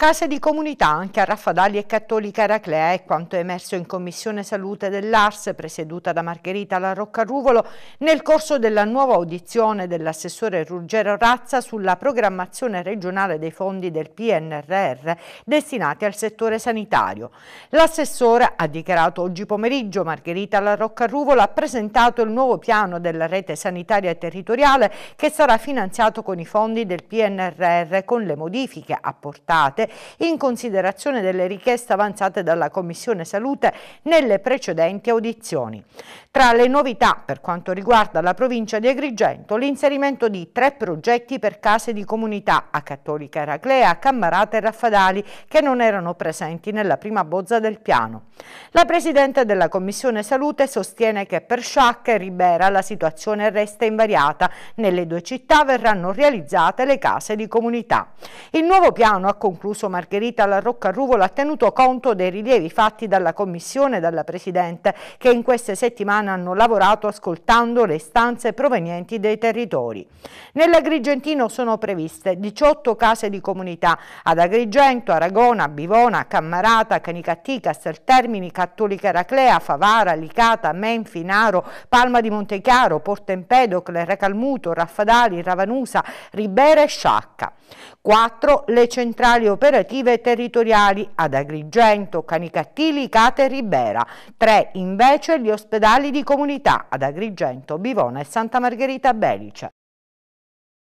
Case di comunità anche a Raffadali e Cattolica Eraclea è quanto è emerso in Commissione Salute dell'Ars, presieduta da Margherita La Roccaruvolo, nel corso della nuova audizione dell'assessore Ruggero Razza sulla programmazione regionale dei fondi del PNRR destinati al settore sanitario. L'assessore ha dichiarato oggi pomeriggio Margherita La Roccaruvolo ha presentato il nuovo piano della rete sanitaria territoriale che sarà finanziato con i fondi del PNRR con le modifiche apportate in considerazione delle richieste avanzate dalla Commissione Salute nelle precedenti audizioni. Tra le novità per quanto riguarda la provincia di Agrigento, l'inserimento di tre progetti per case di comunità a Cattolica Eraclea, Cammarata e Raffadali che non erano presenti nella prima bozza del piano. La Presidente della Commissione Salute sostiene che per Sciacca e Ribera la situazione resta invariata. Nelle due città verranno realizzate le case di comunità. Il nuovo piano ha concluso Conso Margherita La Rocca Roccarruvola ha tenuto conto dei rilievi fatti dalla Commissione e dalla Presidente che in queste settimane hanno lavorato ascoltando le istanze provenienti dai territori. Nell'Agrigentino sono previste 18 case di comunità ad Agrigento, Aragona, Bivona, Cammarata, Canicatti, Casteltermini, Cattolica Eraclea, Favara, Licata, Menfi, Naro, Palma di Montechiaro, Porto Empedocle, Recalmuto, Raffadali, Ravanusa, Ribera e Sciacca. 4. Le centrali operative operative territoriali ad Agrigento, Canicattili, Cate e Ribera, tre invece gli ospedali di comunità ad Agrigento, Bivona e Santa Margherita Belice.